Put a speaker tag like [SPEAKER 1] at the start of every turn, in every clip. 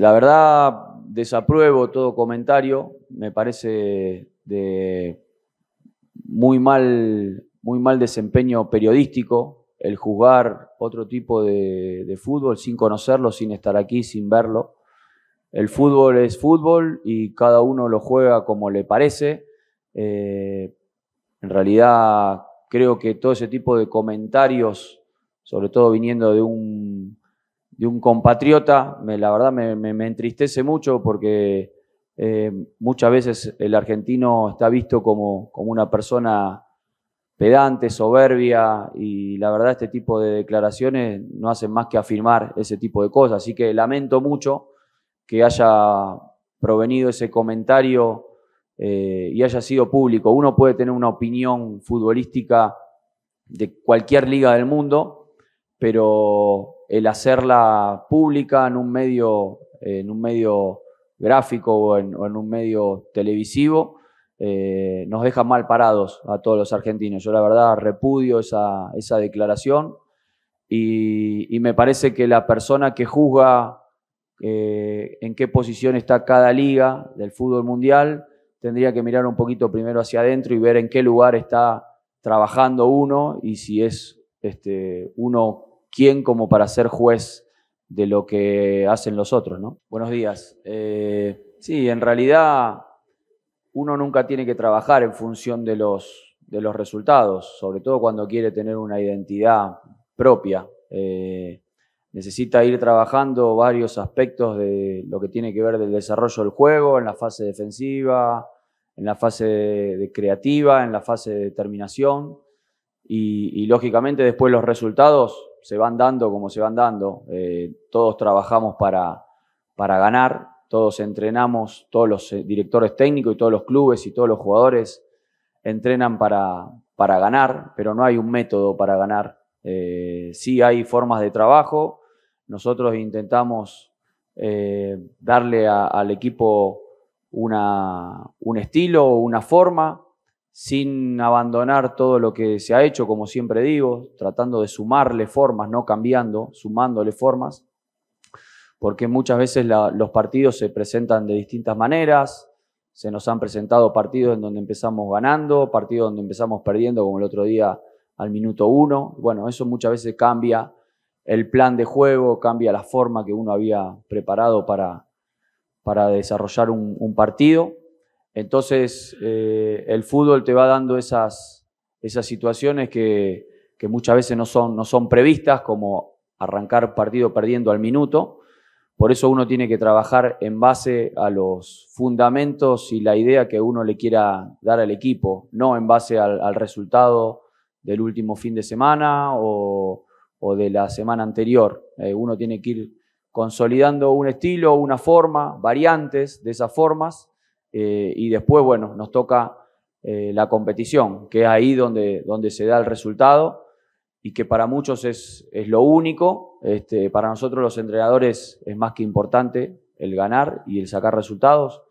[SPEAKER 1] La verdad, desapruebo todo comentario, me parece de muy mal, muy mal desempeño periodístico el jugar otro tipo de, fútbol sin conocerlo, sin estar aquí, sin verlo. El fútbol es fútbol y cada uno lo juega como le parece. Eh, en realidad creo que todo ese tipo de comentarios, sobre todo viniendo de un de un compatriota, la verdad me, entristece mucho porque eh, muchas veces el argentino está visto como, como una persona pedante, soberbia, y la verdad este tipo de declaraciones no hacen más que afirmar ese tipo de cosas. Así que lamento mucho que haya provenido ese comentario eh, y haya sido público. Uno puede tener una opinión futbolística de cualquier liga del mundo, pero el hacerla pública en un medio, en un medio gráfico o en, un medio televisivo, eh, nos deja mal parados a todos los argentinos. Yo la verdad repudio esa, declaración y, me parece que la persona que juzga eh, en qué posición está cada liga del fútbol mundial tendría que mirar un poquito primero hacia adentro y ver en qué lugar está trabajando uno y si es este, uno quién como para ser juez de lo que hacen los otros, ¿no? Buenos días. Eh, sí, en realidad uno nunca tiene que trabajar en función de los, de los resultados, sobre todo cuando quiere tener una identidad propia. Eh, necesita ir trabajando varios aspectos de lo que tiene que ver del desarrollo del juego, en la fase defensiva, en la fase creativa, en la fase de determinación y, lógicamente después los resultados se van dando como se van dando. Eh, todos trabajamos para, ganar, todos entrenamos, todos los eh, directores técnicos y todos los clubes y todos los jugadores entrenan para, ganar, pero no hay un método para ganar. Eh, sí hay formas de trabajo, nosotros intentamos darle al equipo una, un estilo, una forma, sin abandonar todo lo que se ha hecho, como siempre digo, tratando de sumarle formas, no cambiando, sumándole formas, porque muchas veces los partidos se presentan de distintas maneras, se nos han presentado partidos en donde empezamos ganando, partidos donde empezamos perdiendo, como el otro día al minuto uno, bueno, eso muchas veces cambia el plan de juego, cambia la forma que uno había preparado para, desarrollar un partido. Entonces, eh, el fútbol te va dando esas, situaciones que, muchas veces no son, previstas, como arrancar partido perdiendo al minuto. Por eso uno tiene que trabajar en base a los fundamentos y la idea que uno le quiera dar al equipo, no en base al, resultado del último fin de semana o, de la semana anterior. Eh, uno tiene que ir consolidando un estilo, una forma, variantes de esas formas eh, y después, bueno, nos toca eh, la competición, que es ahí donde, donde se da el resultado y que para muchos es, lo único, este, para nosotros los entrenadores es más que importante el ganar y el sacar resultados,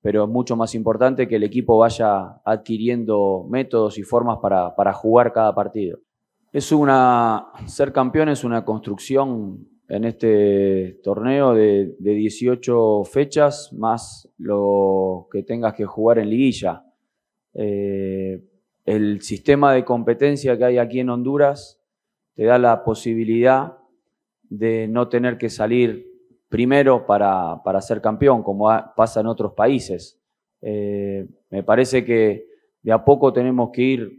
[SPEAKER 1] pero es mucho más importante que el equipo vaya adquiriendo métodos y formas para, jugar cada partido. Es una, ser campeón es una construcción en este torneo de, 18 fechas, más lo que tengas que jugar en liguilla. Eh, el sistema de competencia que hay aquí en Honduras te da la posibilidad de no tener que salir primero para, ser campeón, como pasa en otros países. Eh, me parece que de a poco tenemos que ir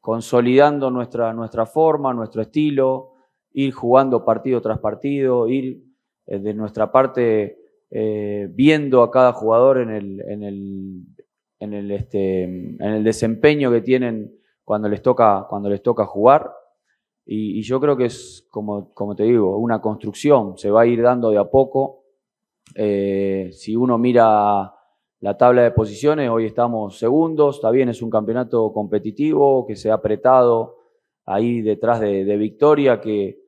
[SPEAKER 1] consolidando nuestra, nuestra forma, nuestro estilo, ir jugando partido tras partido, ir eh, de nuestra parte eh, viendo a cada jugador en el, en el, este, en el desempeño que tienen cuando les toca, cuando les toca jugar. Y, yo creo que es, como, como te digo, una construcción, se va a ir dando de a poco. Eh, si uno mira la tabla de posiciones, hoy estamos segundos, está bien, es un campeonato competitivo que se ha apretado ahí detrás de, de Victoria, que,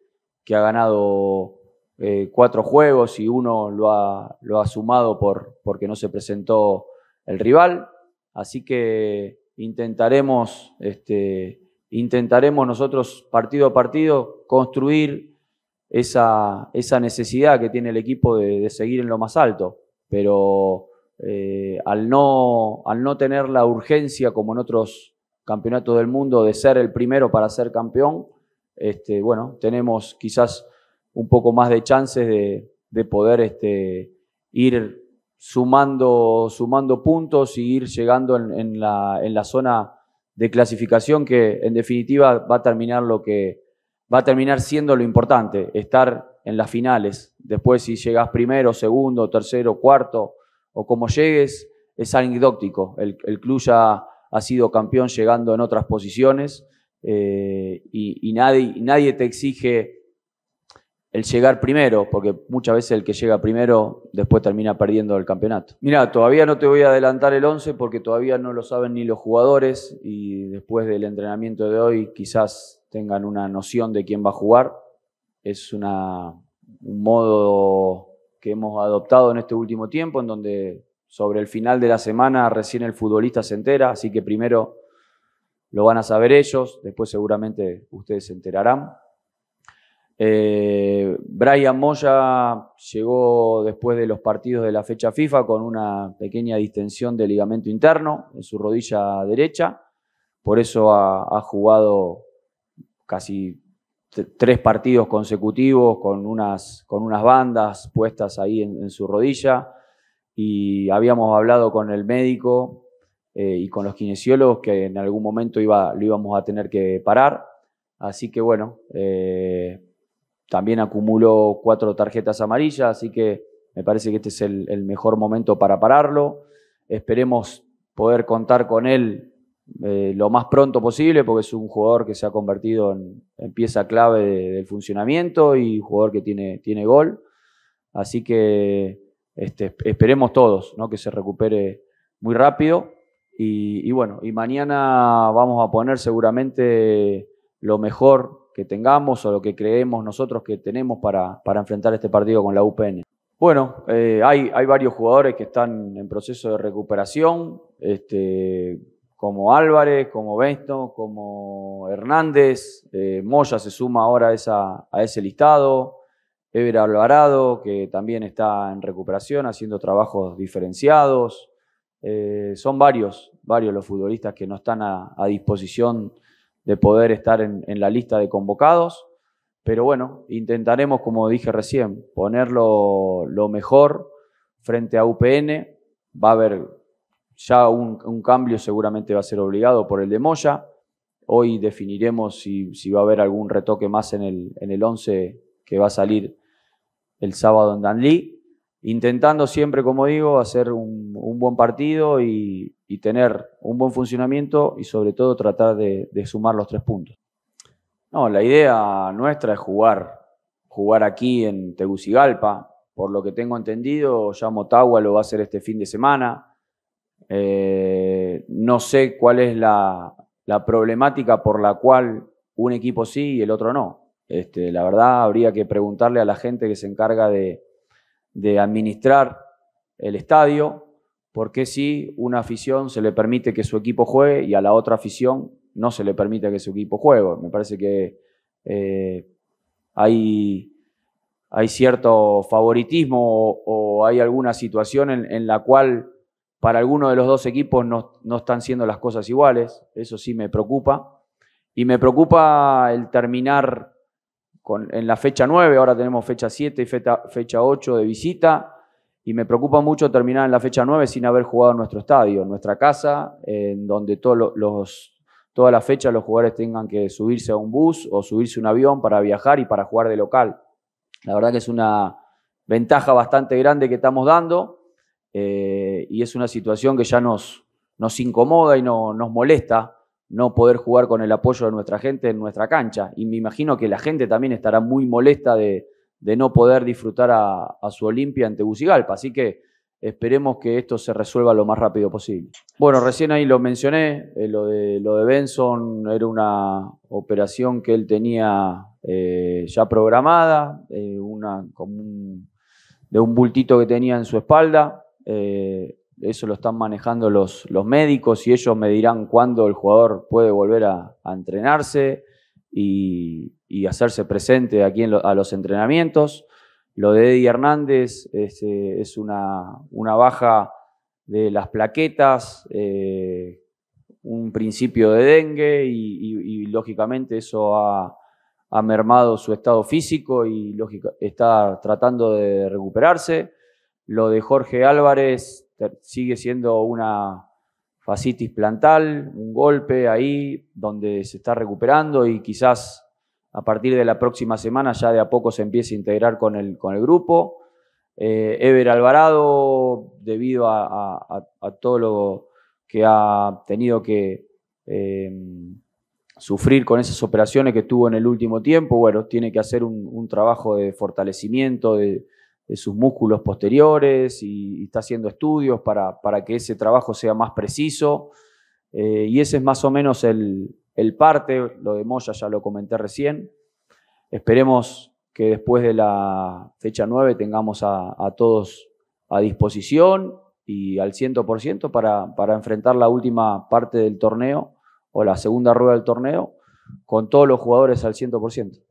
[SPEAKER 1] que ha ganado eh, cuatro juegos y uno lo ha, sumado por, porque no se presentó el rival. Así que intentaremos, este, intentaremos nosotros partido a partido construir esa, necesidad que tiene el equipo de, seguir en lo más alto. Pero eh, al, no, al no tener la urgencia como en otros campeonatos del mundo de ser el primero para ser campeón, este, bueno, tenemos quizás un poco más de chances de, poder este, ir sumando, puntos y ir llegando en, la, zona de clasificación que en definitiva va a terminar lo que va a terminar siendo lo importante, estar en las finales. Después si llegas primero, segundo, tercero, cuarto o como llegues, es anecdótico. El, el club ya ha sido campeón llegando en otras posiciones eh, y, nadie, te exige el llegar primero, porque muchas veces el que llega primero después termina perdiendo el campeonato. Mira, todavía no te voy a adelantar el 11 porque todavía no lo saben ni los jugadores y después del entrenamiento de hoy quizás tengan una noción de quién va a jugar. Es una, un modo que hemos adoptado en este último tiempo en donde sobre el final de la semana recién el futbolista se entera, así que primero lo van a saber ellos, después seguramente ustedes se enterarán. Eh, Brian Moya llegó después de los partidos de la fecha FIFA con una pequeña distensión de ligamento interno en su rodilla derecha, por eso ha, jugado casi tres partidos consecutivos con unas, con unas bandas puestas ahí en, en su rodilla y habíamos hablado con el médico eh, y con los kinesiólogos que en algún momento lo íbamos a tener que parar. Así que bueno, eh, también acumuló cuatro tarjetas amarillas, así que me parece que este es el, mejor momento para pararlo. Esperemos poder contar con él eh, lo más pronto posible, porque es un jugador que se ha convertido en, pieza clave del funcionamiento y jugador que tiene, tiene gol. Así que este, esperemos todos que se recupere muy rápido y, bueno, y mañana vamos a poner seguramente lo mejor que tengamos o lo que creemos nosotros que tenemos para, enfrentar este partido con la UPN. Bueno, eh, hay, varios jugadores que están en proceso de recuperación, este, como Álvarez, como Besto, como Hernández, eh, Moya se suma ahora a, a ese listado, Ever Alvarado, que también está en recuperación, haciendo trabajos diferenciados. Eh, son varios, varios los futbolistas que no están a, disposición de poder estar en, la lista de convocados, pero bueno, intentaremos, como dije recién, ponerlo lo mejor frente a UPN. Va a haber ya un, cambio, seguramente va a ser obligado por el de Moya. Hoy definiremos si, va a haber algún retoque más en el, en el 11 que va a salir el sábado en Danlí, intentando siempre, como digo, hacer un un buen partido y, tener un buen funcionamiento y sobre todo tratar de, sumar los tres puntos. No, la idea nuestra es jugar, jugar aquí en Tegucigalpa. Por lo que tengo entendido, ya Motagua lo va a hacer este fin de semana. Eh, no sé cuál es la, problemática por la cual un equipo sí y el otro no. Este, la verdad, habría que preguntarle a la gente que se encarga de administrar el estadio, porque si una afición se le permite que su equipo juegue y a la otra afición no se le permite que su equipo juegue? Me parece que eh, hay, hay, cierto favoritismo o, hay alguna situación en, la cual para alguno de los dos equipos no, están siendo las cosas iguales. Eso sí me preocupa. Y me preocupa el terminar con, en la fecha 9, ahora tenemos fecha 7 y fecha, fecha 8 de visita y me preocupa mucho terminar en la fecha 9 sin haber jugado en nuestro estadio, en nuestra casa, en donde todas los, toda la fecha los jugadores tengan que subirse a un bus o subirse a un avión para viajar y para jugar de local. La verdad que es una ventaja bastante grande que estamos dando eh, y es una situación que ya nos, nos incomoda y nos molesta no poder jugar con el apoyo de nuestra gente en nuestra cancha. Y me imagino que la gente también estará muy molesta de, de no poder disfrutar a, su Olimpia ante bucigalpa Así que esperemos que esto se resuelva lo más rápido posible. Bueno, recién ahí lo mencioné, eh, lo, de, lo de Benson era una operación que él tenía eh, ya programada, eh, una, como de un bultito que tenía en su espalda. eso lo están manejando los, los médicos y ellos me dirán cuándo el jugador puede volver a entrenarse y, hacerse presente aquí a los entrenamientos. Lo de Eddie Hernández este, es, una, baja de las plaquetas, eh, un principio de dengue y, lógicamente eso ha, mermado su estado físico y está tratando de recuperarse. Lo de Jorge Álvarez sigue siendo una, Facitis plantal, un golpe ahí donde se está recuperando y quizás a partir de la próxima semana ya de a poco se empiece a integrar con el, con el grupo. Eh, Ever Alvarado, debido a, todo lo que ha tenido que eh, sufrir con esas operaciones que tuvo en el último tiempo, bueno, tiene que hacer un, un trabajo de fortalecimiento, de, eh, sus músculos posteriores y, está haciendo estudios para, que ese trabajo sea más preciso. Eh, y ese es más o menos el, parte, lo de Moya ya lo comenté recién. Esperemos que después de la fecha 9 tengamos a, todos a disposición y al 100% para, para enfrentar la última parte del torneo o la segunda rueda del torneo con todos los jugadores al 100%.